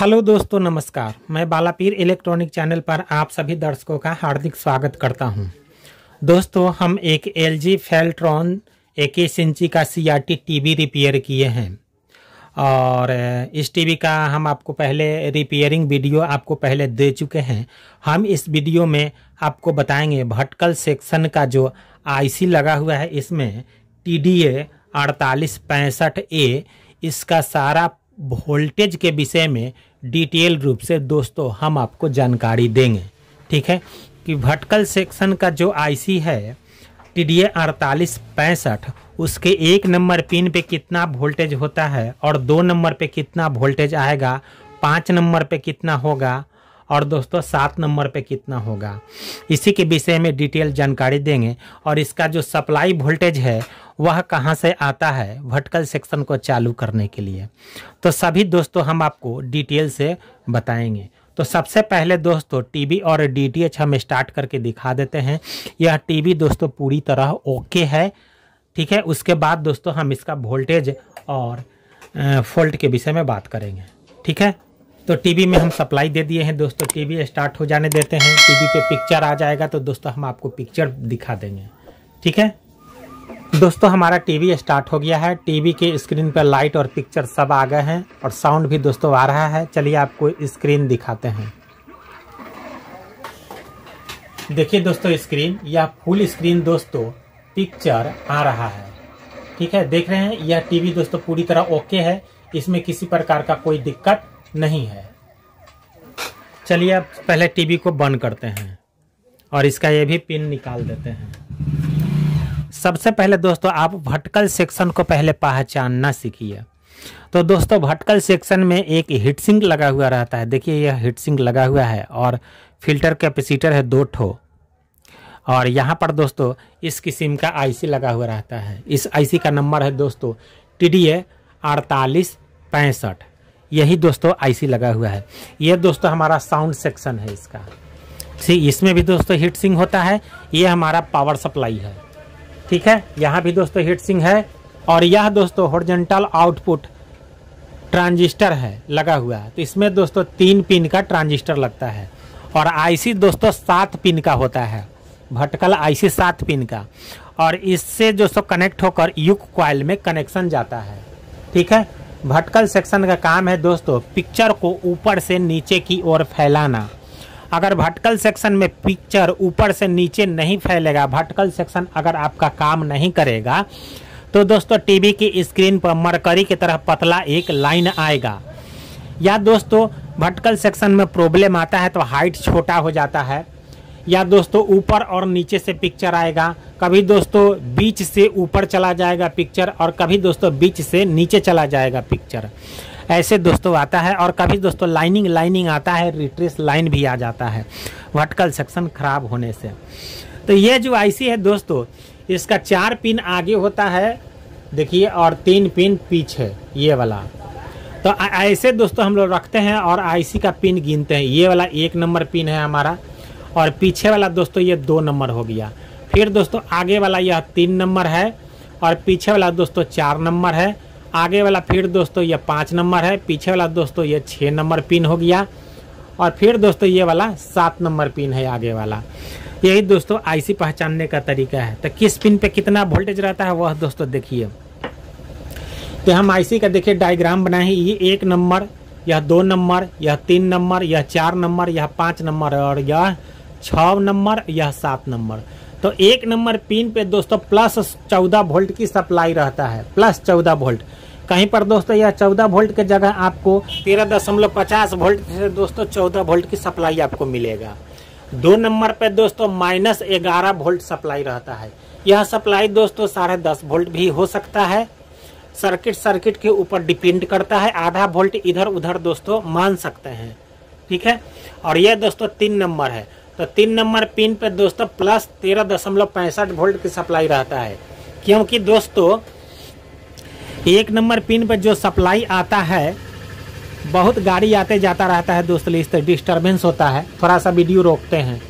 Hello दोस्तों नमस्कार मैं बालापीर इलेक्ट्रॉनिक चैनल पर आप सभी दर्शकों का हार्दिक स्वागत करता हूं। दोस्तों हम एक एल जी फेल्ट्रॉन इक्कीस इंची का C R T T V repair किए हैं और इस टीवी का हम आपको पहले रिपेयरिंग वीडियो आपको पहले दे चुके हैं हम इस वीडियो में आपको बताएंगे भटकल सेक्शन का जो आईसी लगा हुआ है इसमें टी डी ए अड़तालीस पैंसठ ए इसका सारा वोल्टेज के विषय में डिटेल रूप से दोस्तों हम आपको जानकारी देंगे ठीक है कि भटकल सेक्शन का जो आईसी है टी डी अड़तालीस पैंसठ उसके एक नंबर पिन पे कितना वोल्टेज होता है और दो नंबर पे कितना वोल्टेज आएगा पाँच नंबर पे कितना होगा और दोस्तों सात नंबर पे कितना होगा इसी के विषय में डिटेल जानकारी देंगे और इसका जो सप्लाई वोल्टेज है वह कहाँ से आता है वर्टिकल सेक्शन को चालू करने के लिए तो सभी दोस्तों हम आपको डिटेल से बताएंगे तो सबसे पहले दोस्तों टीवी और डीटीएच हम स्टार्ट करके दिखा देते हैं यह टीवी दोस्तों पूरी तरह ओके है ठीक है उसके बाद दोस्तों हम इसका वोल्टेज और फोल्ट के विषय में बात करेंगे ठीक है तो टीवी में हम सप्लाई दे दिए हैं दोस्तों टीवी स्टार्ट हो जाने देते हैं टीवी पे पिक्चर आ जाएगा तो दोस्तों हम आपको पिक्चर दिखा देंगे ठीक है दोस्तों हमारा टीवी स्टार्ट हो गया है टीवी के स्क्रीन पर लाइट और पिक्चर सब आ गए हैं और साउंड भी दोस्तों आ रहा है चलिए आपको स्क्रीन दिखाते हैं देखिए दोस्तों स्क्रीन यह फुल स्क्रीन दोस्तों पिक्चर आ रहा है ठीक है देख रहे हैं यह टीवी दोस्तों पूरी तरह ओके है इसमें किसी प्रकार का कोई दिक्कत नहीं है चलिए अब पहले टीवी को बंद करते हैं और इसका ये भी पिन निकाल देते हैं सबसे पहले दोस्तों आप भटकल सेक्शन को पहले पहचानना सीखिए तो दोस्तों भटकल सेक्शन में एक हीट सिंक लगा हुआ रहता है देखिए यह हीट सिंक लगा हुआ है और फिल्टर कैपेसिटर है दो ठो और यहाँ पर दोस्तों इस किस्म का आईसी लगा हुआ रहता है इस आईसी का नंबर है दोस्तों टी डी ए अड़तालीस पैंसठ यही दोस्तों आईसी लगा हुआ है ये दोस्तों हमारा साउंड सेक्शन है इसका ठीक इसमें भी दोस्तों हीट सिंग होता है ये हमारा पावर सप्लाई है ठीक है यहाँ भी दोस्तों हीट सिंग है और यह दोस्तों हॉर्जेंटल आउटपुट ट्रांजिस्टर है लगा हुआ है तो इसमें दोस्तों तीन पिन का ट्रांजिस्टर लगता है और आईसी दोस्तों सात पिन का होता है भटकल आईसी सात पिन का और इससे दोस्तों कनेक्ट होकर युग क्वाइल में कनेक्शन जाता है ठीक है भटकल सेक्शन का काम है दोस्तों पिक्चर को ऊपर से नीचे की ओर फैलाना अगर भटकल सेक्शन में पिक्चर ऊपर से नीचे नहीं फैलेगा भटकल सेक्शन अगर आपका काम नहीं करेगा तो दोस्तों टीवी की स्क्रीन पर मरकरी की तरह पतला एक लाइन आएगा या दोस्तों भटकल सेक्शन में प्रॉब्लम आता है तो हाइट छोटा हो जाता है या दोस्तों ऊपर और नीचे से पिक्चर आएगा कभी दोस्तों बीच से ऊपर चला जाएगा पिक्चर और कभी दोस्तों बीच से नीचे चला जाएगा पिक्चर ऐसे दोस्तों आता है और कभी दोस्तों लाइनिंग लाइनिंग आता है रिट्रेस लाइन भी आ जाता है वर्टिकल सेक्शन खराब होने से तो ये जो आईसी है दोस्तों इसका चार पिन आगे होता है देखिए और तीन पिन पीछे ये वाला तो ऐसे दोस्तों हम लोग रखते हैं और आईसी का पिन गिनते हैं ये वाला एक नंबर पिन है हमारा और पीछे वाला दोस्तों ये दो नंबर हो गया फिर दोस्तों आगे वाला यह तीन नंबर है और पीछे वाला दोस्तों चार नंबर है आगे वाला फिर दोस्तों यह पाँच नंबर है पीछे वाला दोस्तों ये छः नंबर पिन हो गया और फिर दोस्तों ये वाला सात नंबर पिन है आगे वाला यही दोस्तों आईसी पहचानने का तरीका है तो किस पिन पे कितना वोल्टेज रहता है वह दोस्तों देखिए तो हम आईसी का देखिए डायग्राम बनाए हैं ये एक नंबर यह दो नंबर यह तीन नंबर यह चार नंबर यह पाँच नंबर और यह छ नंबर यह सात नंबर तो एक नंबर पिन पे दोस्तों प्लस चौदह वोल्ट की सप्लाई रहता है प्लस चौदह वोल्ट कहीं पर दोस्तों यह चौदह वोल्ट के जगह आपको तेरह दशमलव पचास वोल्ट से दोस्तों चौदह वोल्ट की सप्लाई आपको मिलेगा दो नंबर पे दोस्तों माइनस ग्यारह वोल्ट सप्लाई रहता है यह सप्लाई दोस्तों साढ़े दस वोल्ट भी हो सकता है सर्किट सर्किट के ऊपर डिपेंड करता है आधा वोल्ट इधर उधर दोस्तों मान सकते हैं ठीक है और यह दोस्तों तीन नंबर है तो तीन नंबर पिन पर दोस्तों प्लस तेरह दशमलव पैंसठ वोल्ट की सप्लाई रहता है क्योंकि दोस्तों एक नंबर पिन पर जो सप्लाई आता है बहुत गाड़ी आते जाता रहता है दोस्तों तरह डिस्टर्बेंस होता है थोड़ा सा वीडियो रोकते हैं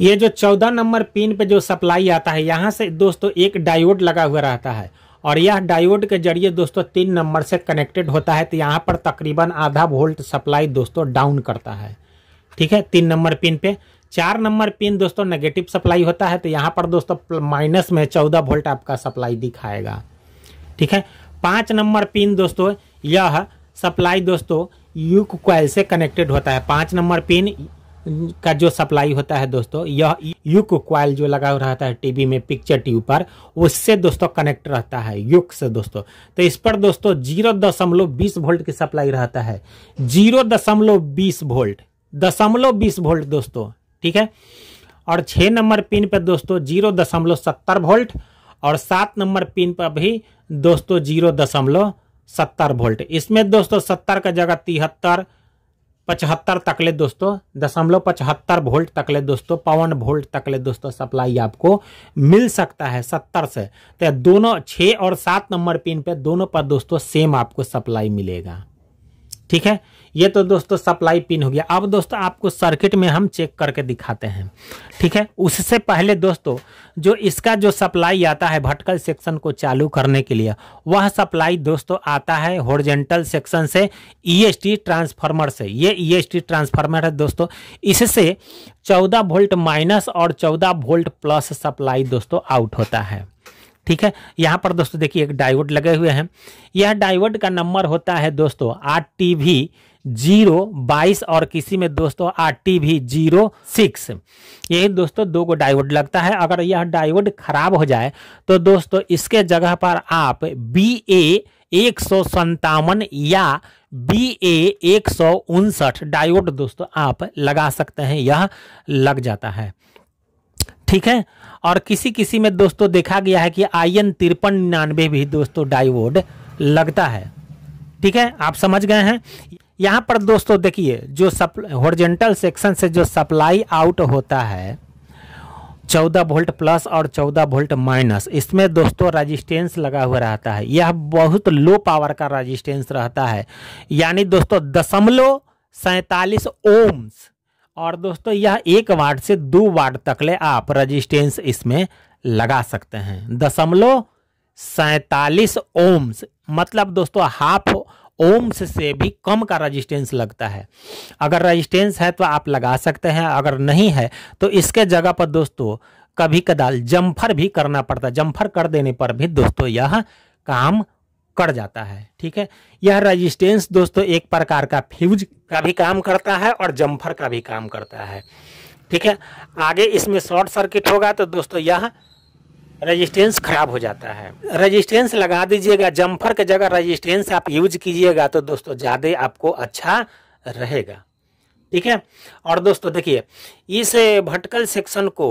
ये जो चौदह नंबर पिन पे जो सप्लाई आता है यहाँ से दोस्तों एक डायोड लगा हुआ रहता है और यह डायोड के जरिए दोस्तों तीन नंबर से कनेक्टेड होता है तो यहाँ पर तकरीबन आधा वोल्ट सप्लाई दोस्तों डाउन करता है ठीक है तीन नंबर पिन पे चार नंबर पिन दोस्तों नेगेटिव सप्लाई होता है तो यहाँ पर दोस्तों माइनस में चौदह वोल्ट आपका सप्लाई दिखाएगा ठीक है पाँच नंबर पिन दोस्तों यह सप्लाई दोस्तों यूक क्वाइल से कनेक्टेड होता है पाँच नंबर पिन का जो सप्लाई होता है दोस्तों यह युक क्वाइल जो लगा रहता है टीवी में पिक्चर ट्यूब पर उससे दोस्तों कनेक्ट रहता है युक से दोस्तों तो इस पर दोस्तों जीरो दशमलव बीस वोल्ट की सप्लाई रहता है जीरो दशमलव बीस वोल्ट दशमलव बीस वोल्ट दोस्तों ठीक है और छः नंबर पिन पर दोस्तों जीरो दशमलव सत्तर वोल्ट और सात नंबर पिन पर भी दोस्तों जीरो दशमलव सत्तर वोल्ट इसमें दोस्तों सत्तर का जगह तिहत्तर पचहत्तर तकले दोस्तों दशमलव पचहत्तर वोल्ट तकले दोस्तों पवन वोल्ट तकले दोस्तों सप्लाई आपको मिल सकता है सत्तर से तो दोनों छः और सात नंबर पिन पे दोनों पर दोस्तों सेम आपको सप्लाई मिलेगा ठीक है ये तो दोस्तों सप्लाई पिन हो गया अब दोस्तों आपको सर्किट में हम चेक करके दिखाते हैं ठीक है उससे पहले दोस्तों जो इसका जो सप्लाई आता है भटकल सेक्शन को चालू करने के लिए वह सप्लाई दोस्तों आता है हॉर्जेंटल सेक्शन से ई e ट्रांसफार्मर से ये ई e ट्रांसफार्मर है दोस्तों इससे चौदह वोल्ट माइनस और चौदह वोल्ट प्लस सप्लाई दोस्तों आउट होता है ठीक है यहाँ पर दोस्तों देखिए एक डायवर्ड लगे हुए हैं यह डायवर्ड का नंबर होता है दोस्तों आठ टी वी जीरो बाईस और किसी में दोस्तों आर टी भी जीरो सिक्स यही दोस्तों दो को डायोड लगता है अगर यह डायोड खराब हो जाए तो दोस्तों इसके जगह पर आप बी ए एक सौ संतावन या बी ए एक सौ उनसठ डायोड दोस्तों आप लगा सकते हैं यह लग जाता है ठीक है और किसी किसी में दोस्तों देखा गया है कि आई एन तिरपन निन्यानवे भी दोस्तों डायोड लगता है ठीक है आप समझ गए हैं यहाँ पर दोस्तों देखिए जो सप हॉर्जेंटल सेक्शन से जो सप्लाई आउट होता है चौदह वोल्ट प्लस और चौदह वोल्ट माइनस इसमें दोस्तों रजिस्टेंस लगा हुआ रहता है यह बहुत लो पावर का रजिस्टेंस रहता है यानी दोस्तों दशमलव सैतालीस ओम्स और दोस्तों यह एक वार्ड से दो वार्ड तक ले आप रजिस्टेंस इसमें लगा सकते हैं दशमलव सैतालीस ओम्स मतलब दोस्तों हाफ ओम्स से भी कम का रजिस्टेंस लगता है अगर रजिस्टेंस है तो आप लगा सकते हैं अगर नहीं है तो इसके जगह पर दोस्तों कभी कदाल जम्फर भी करना पड़ता है जम्फर कर देने पर भी दोस्तों यह काम कर जाता है ठीक है यह रजिस्टेंस दोस्तों एक प्रकार का फ्यूज का भी काम करता है और जम्फर का भी काम करता है ठीक है आगे इसमें शॉर्ट सर्किट होगा तो दोस्तों यह रेजिस्टेंस खराब हो जाता है रेजिस्टेंस लगा दीजिएगा जम्फर के जगह रेजिस्टेंस आप यूज कीजिएगा तो दोस्तों ज़्यादा आपको अच्छा रहेगा ठीक है और दोस्तों देखिए इस भटकल सेक्शन को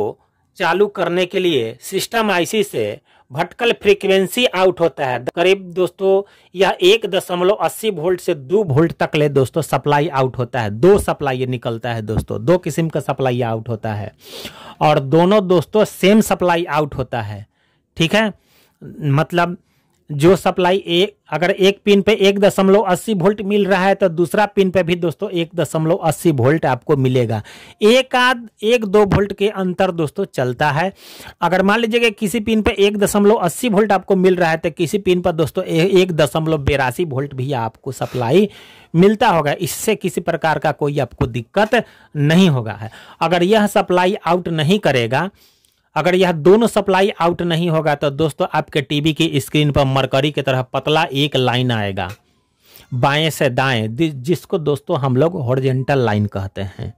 चालू करने के लिए सिस्टम आईसी से भटकल फ्रीक्वेंसी आउट होता है करीब दोस्तों यह एक दशमलव अस्सी वोल्ट से दो वोल्ट तक ले दोस्तों सप्लाई आउट होता है दो सप्लाई निकलता है दोस्तों दो किस्म का सप्लाई आउट होता है और दोनों दोस्तों सेम सप्लाई आउट होता है ठीक है मतलब जो सप्लाई एक अगर एक पिन पे एक दशमलव अस्सी वोल्ट मिल रहा है तो दूसरा पिन पे भी दोस्तों एक दशमलव अस्सी वोल्ट आपको मिलेगा एक आध एक दो वोल्ट के अंतर दोस्तों चलता है अगर मान लीजिए कि किसी पिन पे एक दशमलव अस्सी वोल्ट आपको मिल रहा है तो किसी पिन पर दोस्तों एक दशमलव बेरासी वोल्ट भी आपको सप्लाई मिलता होगा इससे किसी प्रकार का कोई आपको दिक्कत नहीं होगा है अगर यह सप्लाई आउट नहीं करेगा अगर यह दोनों सप्लाई आउट नहीं होगा तो दोस्तों आपके टीवी की स्क्रीन पर मरकरी की तरह पतला एक लाइन आएगा बाएं से दाएं जिसको दोस्तों हम लोग हॉरिजेंटल लाइन कहते हैं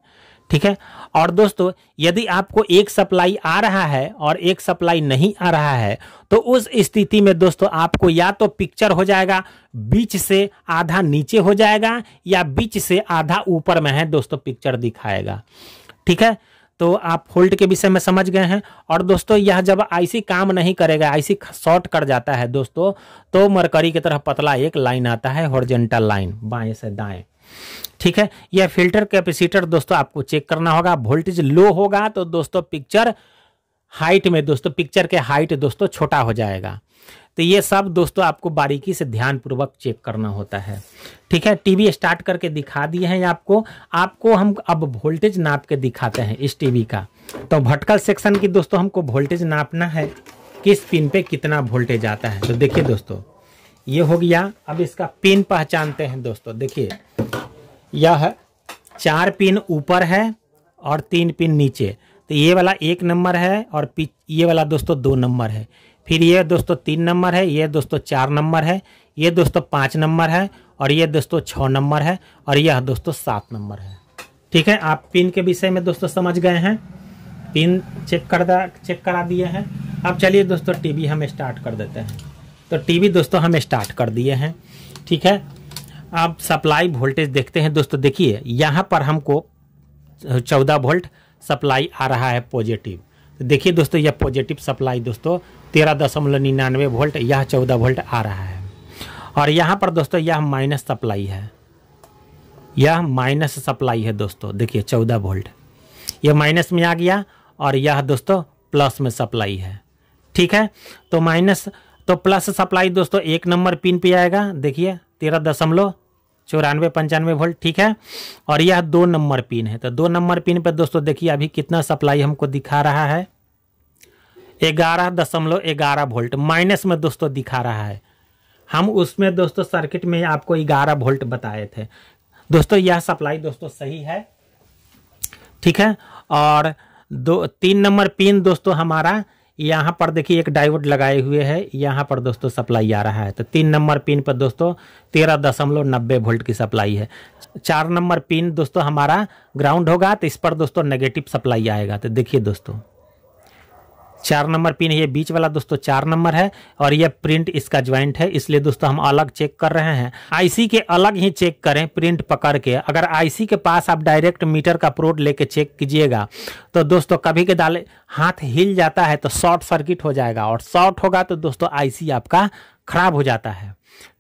ठीक है और दोस्तों यदि आपको एक सप्लाई आ रहा है और एक सप्लाई नहीं आ रहा है तो उस स्थिति में दोस्तों आपको या तो पिक्चर हो जाएगा बीच से आधा नीचे हो जाएगा या बीच से आधा ऊपर में है दोस्तों पिक्चर दिखाएगा ठीक है तो आप होल्ड के विषय में समझ गए हैं और दोस्तों यह जब आईसी काम नहीं करेगा आईसी शॉर्ट कर जाता है दोस्तों तो मरकरी की तरह पतला एक लाइन आता है हॉर्जेंटल लाइन बाएं से दाएं ठीक है यह फिल्टर कैपेसिटर दोस्तों आपको चेक करना होगा वोल्टेज लो होगा तो दोस्तों पिक्चर हाइट में दोस्तों पिक्चर के हाइट दोस्तों छोटा हो जाएगा तो ये सब दोस्तों आपको बारीकी से ध्यानपूर्वक चेक करना होता है ठीक है टीवी स्टार्ट करके दिखा दिए हैं आपको आपको हम अब वोल्टेज नाप के दिखाते हैं इस टीवी का तो भटकल सेक्शन की दोस्तों हमको वोल्टेज नापना है किस पिन पे कितना वोल्टेज आता है तो देखिए दोस्तों ये हो गया अब इसका पिन पहचानते हैं दोस्तों देखिए यह चार पिन ऊपर है और तीन पिन नीचे तो ये वाला एक नंबर है और ये वाला दोस्तों दो नंबर है फिर ये दोस्तों तीन नंबर है ये दोस्तों चार नंबर है ये दोस्तों पाँच नंबर है और ये दोस्तों छः नंबर है और यह दोस्तों सात नंबर है ठीक है आप पिन के विषय में दोस्तों समझ गए हैं पिन चेक कर चेक करा दिए हैं अब चलिए दोस्तों टीवी हम स्टार्ट कर देते हैं तो टीवी दोस्तों हम स्टार्ट कर दिए हैं ठीक है अब सप्लाई वोल्टेज देखते हैं दोस्तों देखिए यहाँ पर हमको चौदह वोल्ट सप्लाई आ रहा है पॉजिटिव तो देखिए दोस्तों यह पॉजिटिव सप्लाई दोस्तों तेरह दशमलव निन्यानवे वोल्ट यह चौदह वोल्ट आ रहा है और यहाँ पर दोस्तों यह माइनस सप्लाई है यह माइनस सप्लाई है दोस्तों देखिए चौदह वोल्ट यह माइनस में आ गया और यह दोस्तों प्लस में सप्लाई है ठीक है तो माइनस तो प्लस सप्लाई दोस्तों एक नंबर पिन पे आएगा देखिए तेरह दशमलव चौरानवे पंचानवे वोल्ट ठीक है और यह दो नंबर पिन है तो दो नंबर पिन पर दोस्तों देखिए अभी कितना सप्लाई हमको दिखा रहा है ग्यारह दशमलव ग्यारह वोल्ट माइनस में दोस्तों दिखा रहा है हम उसमें दोस्तों सर्किट में आपको ग्यारह वोल्ट बताए थे दोस्तों यह सप्लाई दोस्तों सही है ठीक है और दो तीन नंबर पिन दोस्तों हमारा यहाँ पर देखिए एक डायोड लगाए हुए है यहाँ पर दोस्तों सप्लाई आ रहा है तो तीन नंबर पिन पर दोस्तों तेरह दशमलव नब्बे वोल्ट की सप्लाई है चार नंबर पिन दोस्तों हमारा ग्राउंड होगा तो इस पर दोस्तों नेगेटिव सप्लाई आएगा तो देखिए दोस्तों चार नंबर पिन ये बीच वाला दोस्तों चार नंबर है और ये प्रिंट इसका ज्वाइंट है इसलिए दोस्तों हम अलग चेक कर रहे हैं आईसी के अलग ही चेक करें प्रिंट पकड़ के अगर आईसी के पास आप डायरेक्ट मीटर का प्रोड लेके चेक कीजिएगा तो दोस्तों कभी के दाले हाथ हिल जाता है तो शॉर्ट सर्किट हो जाएगा और शॉर्ट होगा तो दोस्तों आईसी आपका खराब हो जाता है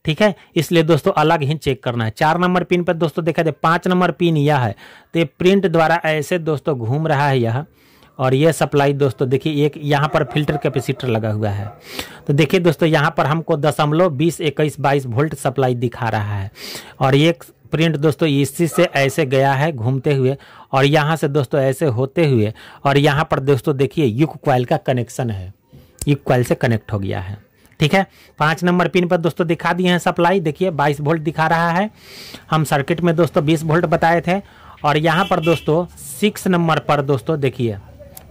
ठीक है इसलिए दोस्तों अलग ही चेक करना है चार नंबर पिन पर दोस्तों देखा जाए पांच नंबर पिन यह है तो ये प्रिंट द्वारा ऐसे दोस्तों घूम रहा है यह और ये सप्लाई दोस्तों देखिए एक यहाँ पर फिल्टर कैपेसिटर लगा हुआ है तो देखिए दोस्तों यहाँ पर हमको दशमलव बीस इक्कीस बाईस वोल्ट सप्लाई दिखा रहा है और ये प्रिंट दोस्तों इसी से ऐसे गया है घूमते हुए और यहाँ से दोस्तों ऐसे होते हुए और यहाँ पर दोस्तों देखिए युग क्वाइल का कनेक्शन है युग क्वाइल से कनेक्ट हो गया है ठीक है पाँच नंबर पिन पर दोस्तों दिखा दिए हैं सप्लाई देखिए 22 वोल्ट दिखा रहा है हम सर्किट में दोस्तों 20 वोल्ट बताए थे और यहाँ पर दोस्तों सिक्स नंबर पर दोस्तों देखिए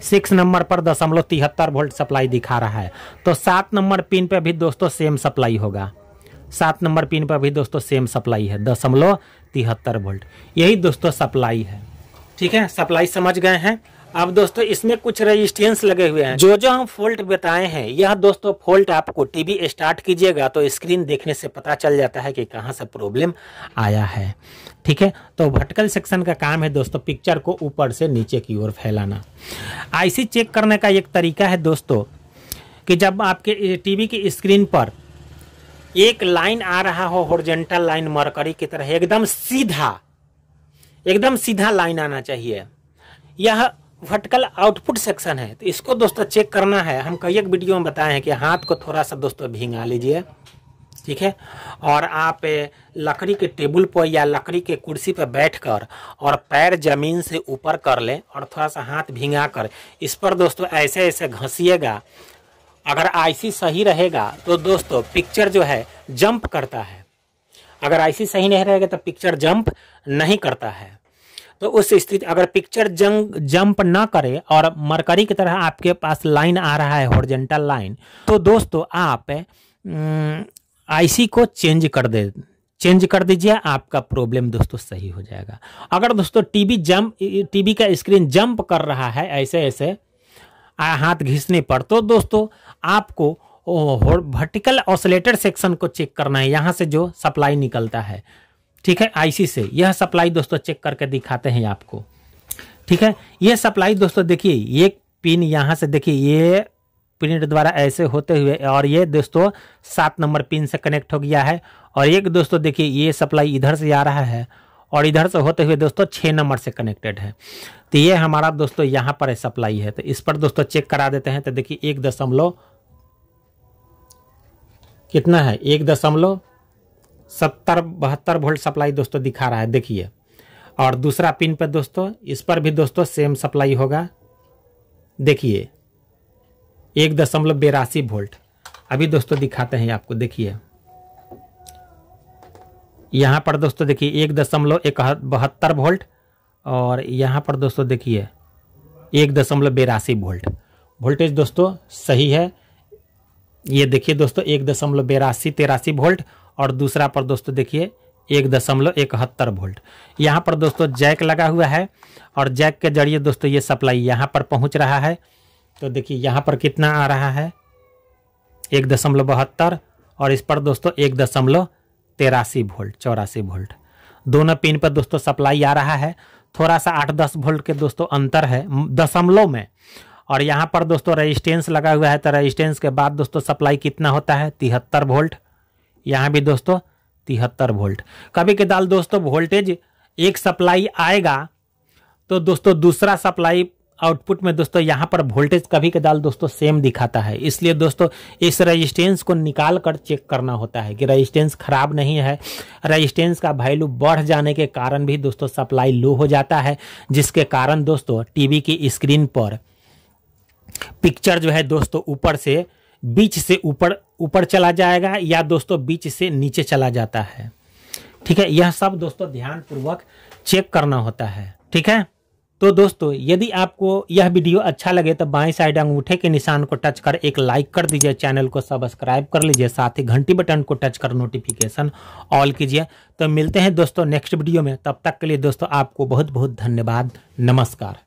सिक्स नंबर पर दशमलव तिहत्तर वोल्ट सप्लाई दिखा रहा है तो सात नंबर पिन पे भी दोस्तों सेम सप्लाई होगा सात नंबर पिन पर भी दोस्तों सेम सप्लाई है दशमलव तिहत्तर वोल्ट यही दोस्तों सप्लाई है ठीक है सप्लाई समझ गए हैं अब दोस्तों इसमें कुछ रेजिस्टेंस लगे हुए हैं जो जो हम फॉल्ट बताए हैं यह दोस्तों फॉल्ट आपको टीवी स्टार्ट कीजिएगा तो स्क्रीन देखने से पता चल जाता है कि कहां से प्रॉब्लम आया है ठीक है तो भटकल सेक्शन का काम है दोस्तों पिक्चर को ऊपर से नीचे की ओर फैलाना आईसी चेक करने का एक तरीका है दोस्तों कि जब आपके टीवी की स्क्रीन पर एक लाइन आ रहा हो हॉर्जेंटल लाइन मरकरी की तरह एकदम सीधा एकदम सीधा लाइन आना चाहिए यह वर्टिकल आउटपुट सेक्शन है तो इसको दोस्तों चेक करना है हम कई एक वीडियो में बताए हैं कि हाथ को थोड़ा सा दोस्तों भींगा लीजिए ठीक है और आप लकड़ी के टेबल पर या लकड़ी के कुर्सी पर बैठकर और पैर जमीन से ऊपर कर लें और थोड़ा सा हाथ भींगा कर इस पर दोस्तों ऐसे ऐसे घसीएगा अगर आईसी सही रहेगा तो दोस्तों पिक्चर जो है जंप करता है अगर आईसी सही नहीं रहेगा तो पिक्चर जंप नहीं करता है तो उस स्थिति अगर पिक्चर जंग जंप ना करे और मरकरी की तरह आपके पास लाइन आ रहा है हॉर्जेंटल लाइन तो दोस्तों आप आईसी को चेंज कर दे चेंज कर दीजिए आपका प्रॉब्लम दोस्तों सही हो जाएगा अगर दोस्तों टीवी जंप टीवी का स्क्रीन जंप कर रहा है ऐसे ऐसे हाथ घिसने पर तो दोस्तों आपको वर्टिकल ऑसोलेटर सेक्शन को चेक करना है यहाँ से जो सप्लाई निकलता है ठीक है आईसी से यह सप्लाई दोस्तों चेक करके दिखाते हैं आपको ठीक है ये सप्लाई दोस्तों देखिए ये पिन यहाँ से देखिए ये प्रिंट द्वारा ऐसे होते हुए और ये दोस्तों सात नंबर पिन से कनेक्ट हो गया है और एक दोस्तों देखिए ये सप्लाई इधर से आ रहा है और इधर से होते हुए दोस्तों छः नंबर से कनेक्टेड है तो ये हमारा दोस्तों यहाँ पर सप्लाई है तो इस पर दोस्तों चेक करा देते हैं तो देखिए एक दशमलव कितना है एक दशमलव सत्तर बहत्तर वोल्ट सप्लाई दोस्तों दिखा रहा है देखिए और दूसरा पिन पर दोस्तों इस पर भी दोस्तों सेम सप्लाई होगा देखिए एक दशमलव बेरासी वोल्ट अभी दोस्तों दिखाते हैं आपको देखिए यहाँ पर दोस्तों देखिए एक दशमलव एक बहत्तर वोल्ट और यहाँ पर दोस्तों देखिए एक दशमलव बेरासी वोल्ट वोल्टेज दोस्तों सही है ये देखिए दोस्तों एक दशमलव बेरासी तेरासी वोल्ट और दूसरा पर दोस्तों देखिए एक दशमलव इकहत्तर वोल्ट यहाँ पर दोस्तों जैक लगा हुआ है और जैक के जरिए दोस्तों ये सप्लाई यहाँ पर पहुँच रहा है तो देखिए यहाँ पर कितना आ रहा है एक दशमलव बहत्तर और इस पर दोस्तों एक दशमलव तेरासी वोल्ट चौरासी वोल्ट दोनों पिन पर दोस्तों सप्लाई आ रहा है थोड़ा सा आठ दस वोल्ट के दोस्तों अंतर है दशमलव में और यहाँ पर दोस्तों रजिस्टेंस लगा हुआ है तो रजिस्टेंस के बाद दोस्तों सप्लाई कितना होता है तिहत्तर वोल्ट यहाँ भी दोस्तों तिहत्तर वोल्ट कभी कदाल दोस्तों वोल्टेज एक सप्लाई आएगा तो दोस्तों दूसरा सप्लाई आउटपुट में दोस्तों यहाँ पर वोल्टेज कभी कदाल दोस्तों सेम दिखाता है इसलिए दोस्तों इस रेजिस्टेंस को निकाल कर चेक करना होता है कि रेजिस्टेंस खराब नहीं है रेजिस्टेंस का वैल्यू बढ़ जाने के कारण भी दोस्तों सप्लाई लो हो जाता है जिसके कारण दोस्तों टीवी की स्क्रीन पर पिक्चर जो है दोस्तों ऊपर से बीच से ऊपर ऊपर चला जाएगा या दोस्तों बीच से नीचे चला जाता है ठीक है यह सब दोस्तों ध्यानपूर्वक चेक करना होता है ठीक है तो दोस्तों यदि आपको यह वीडियो अच्छा लगे तो बाएं साइड अंगूठे के निशान को टच कर एक लाइक कर दीजिए चैनल को सब्सक्राइब कर लीजिए साथ ही घंटी बटन को टच कर नोटिफिकेशन ऑल कीजिए तो मिलते हैं दोस्तों नेक्स्ट वीडियो में तब तक के लिए दोस्तों आपको बहुत बहुत धन्यवाद नमस्कार